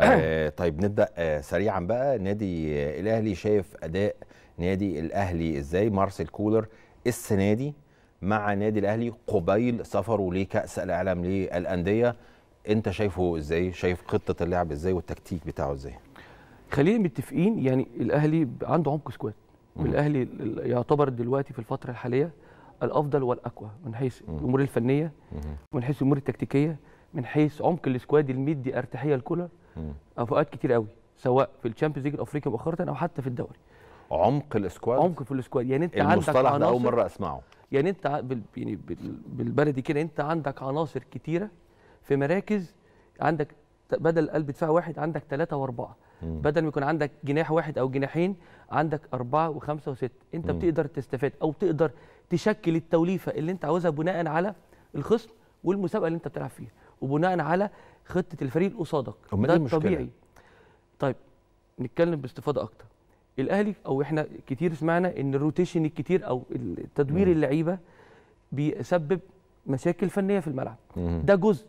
آه، طيب نبدا آه، سريعا بقى نادي آه، الاهلي شايف اداء نادي الاهلي ازاي مارسيل كولر السنه دي مع نادي الاهلي قبيل سفره لكاس العالم للانديه انت شايفه ازاي شايف خطه اللعب ازاي والتكتيك بتاعه ازاي خلينا متفقين يعني الاهلي عنده عمق سكواد والاهلي يعتبر دلوقتي في الفتره الحاليه الافضل والاقوى من حيث الامور الفنيه من حيث الامور التكتيكيه من حيث عمق السكواد اللي مدي ارتيحيه لكولر اوقات كتير قوي سواء في الشامبيونز ليج الافريقي مؤخرا او حتى في الدوري عمق الاسكواد عمق في الاسكواد يعني انت عندك عناصر ده اول مره اسمعه يعني انت بال... يعني بالبلدي كده انت عندك عناصر كتيره في مراكز عندك بدل قلب دفاع واحد عندك ثلاثة وأربعة مم. بدل ما يكون عندك جناح واحد أو جناحين عندك أربعة وخمسة وستة أنت مم. بتقدر تستفاد أو تقدر تشكل التوليفة اللي أنت عاوزها بناء على الخصم والمسابقه اللي انت بتلعب فيها وبناء على خطه الفريق اللي قصادك إيه ده طبيعي طيب نتكلم باستفاضه اكتر الاهلي او احنا كتير سمعنا ان الروتيشن الكتير او تدوير اللعيبه بيسبب مشاكل فنيه في الملعب مم. ده جزء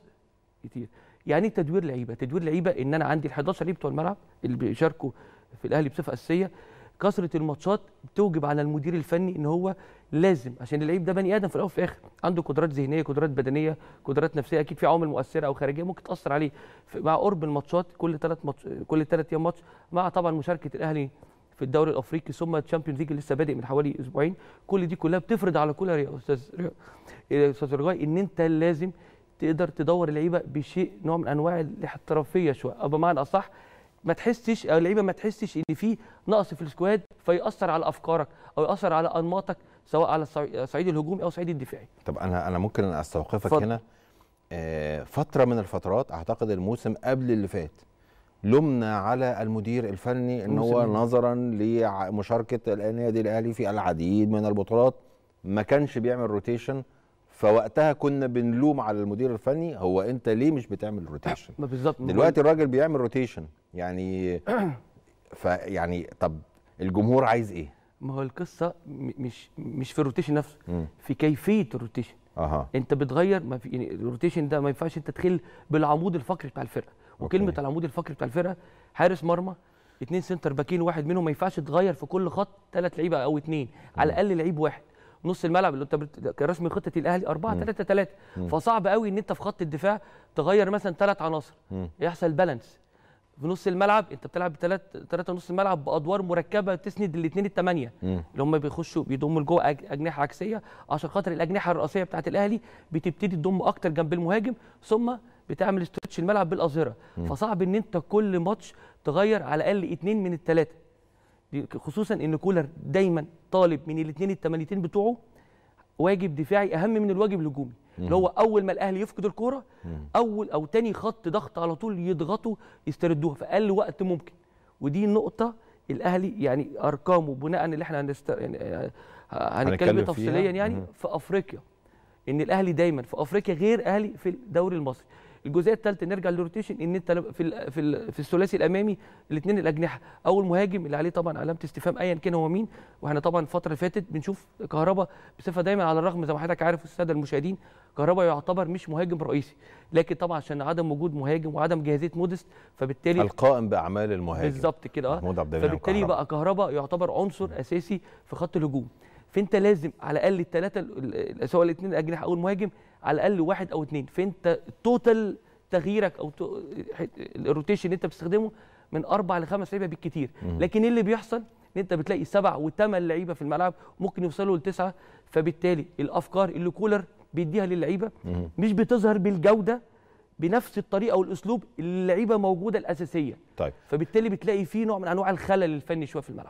كتير يعني إيه تدوير لعيبه تدوير لعيبه ان انا عندي ال11 لعيب بتوع الملعب اللي بيشاركوا في الاهلي بصفه اساسيه كثره الماتشات بتوجب على المدير الفني ان هو لازم عشان اللعيب ده بني ادم في الاول وفي الاخر عنده قدرات ذهنيه قدرات بدنيه قدرات نفسيه اكيد في عوامل مؤثره او خارجيه ممكن تاثر عليه مع قرب الماتشات كل ثلاث ماتش كل ثلاث ايام ماتش مع طبعا مشاركه الاهلي في الدوري الافريقي ثم الشامبيونز ليج لسه بادئ من حوالي اسبوعين كل دي كلها بتفرض على كولر يا استاذ يا استاذ رجاي ان انت لازم تقدر تدور اللعيبه بشيء نوع من انواع الاحترافيه شويه او بمعنى اصح ما تحسش او اللعيبه ما تحسش ان في نقص في السكواد فيأثر على افكارك او يأثر على انماطك سواء على صعيد الهجوم او صعيد الدفاعي طب انا انا ممكن استوقفك فضل. هنا آه فتره من الفترات اعتقد الموسم قبل اللي فات لمنا على المدير الفني ان هو نظرا لمشاركه النادي الاهلي في العديد من البطولات ما كانش بيعمل روتيشن فوقتها كنا بنلوم على المدير الفني هو انت ليه مش بتعمل روتيشن بالظبط دلوقتي الراجل بيعمل روتيشن يعني فيعني طب الجمهور عايز ايه ما هو القصه مش مش في الروتيشن نفسه في كيفيه الروتيشن أها. انت بتغير ما في يعني الروتيشن ده ما ينفعش انت تخل بالعمود الفقري بتاع الفرقه وكلمه العمود الفقري بتاع الفرقه حارس مرمى اثنين سنتر باكين واحد منهم ما ينفعش تغير في كل خط ثلاث لعيبه او اثنين على الاقل لعيب واحد نص الملعب اللي انت كرسم خطه الاهلي 4 3 3 فصعب قوي ان انت في خط الدفاع تغير مثلا ثلاث عناصر يحصل بالانس في نص الملعب انت بتلعب بثلاث ثلاثه نص الملعب بادوار مركبه تسند الاثنين الثمانيه اللي هم بيخشوا بيضموا لجوه اجنحه عكسيه عشان خاطر الاجنحه الرئيسيه بتاعه الاهلي بتبتدي تضم اكتر جنب المهاجم ثم بتعمل استرتش الملعب بالاظهره فصعب ان انت كل ماتش تغير على الاقل اثنين من الثلاثه خصوصا ان كولر دايما طالب من الاثنين التمانيتين بتوعه واجب دفاعي اهم من الواجب الهجومي اللي هو اول ما الاهلي يفقد الكوره اول او تاني خط ضغط على طول يضغطوا يستردوها في اقل وقت ممكن ودي نقطه الاهلي يعني ارقامه بناء اللي احنا هنست... يعني آه، هنتكلم تفصيليا يعني مم. في افريقيا ان الاهلي دايما في افريقيا غير اهلي في الدوري المصري الجزئيه الثالثه نرجع للروتيشن ان انت في في في الثلاثي الامامي الاثنين الاجنحه اول مهاجم اللي عليه طبعا علامه استفهام ايا كان هو مين واحنا طبعا الفتره اللي فاتت بنشوف كهربا بصفه دايما على الرغم زي ما حضرتك عارف الساده المشاهدين كهربا يعتبر مش مهاجم رئيسي لكن طبعا عشان عدم وجود مهاجم وعدم جاهزيه مودست فبالتالي القائم باعمال المهاجم بالظبط كده اه فبالتالي بقى كهربا يعتبر عنصر اساسي في خط الهجوم فانت لازم على الاقل الثلاثه سواء الاثنين اجنحه او المهاجم على الاقل واحد او اثنين فانت توتال تغييرك او الروتيشن اللي انت بتستخدمه من اربع لخمس لعيبه بالكتير لكن ايه اللي بيحصل ان انت بتلاقي سبع وثمان لعيبه في الملعب ممكن يوصلوا لتسعه فبالتالي الافكار اللي كولر بيديها للعيبه مش بتظهر بالجوده بنفس الطريقه والاسلوب اللي اللعيبه موجوده الاساسيه طيب فبالتالي بتلاقي فيه نوع من انواع الخلل الفني شويه في الملعب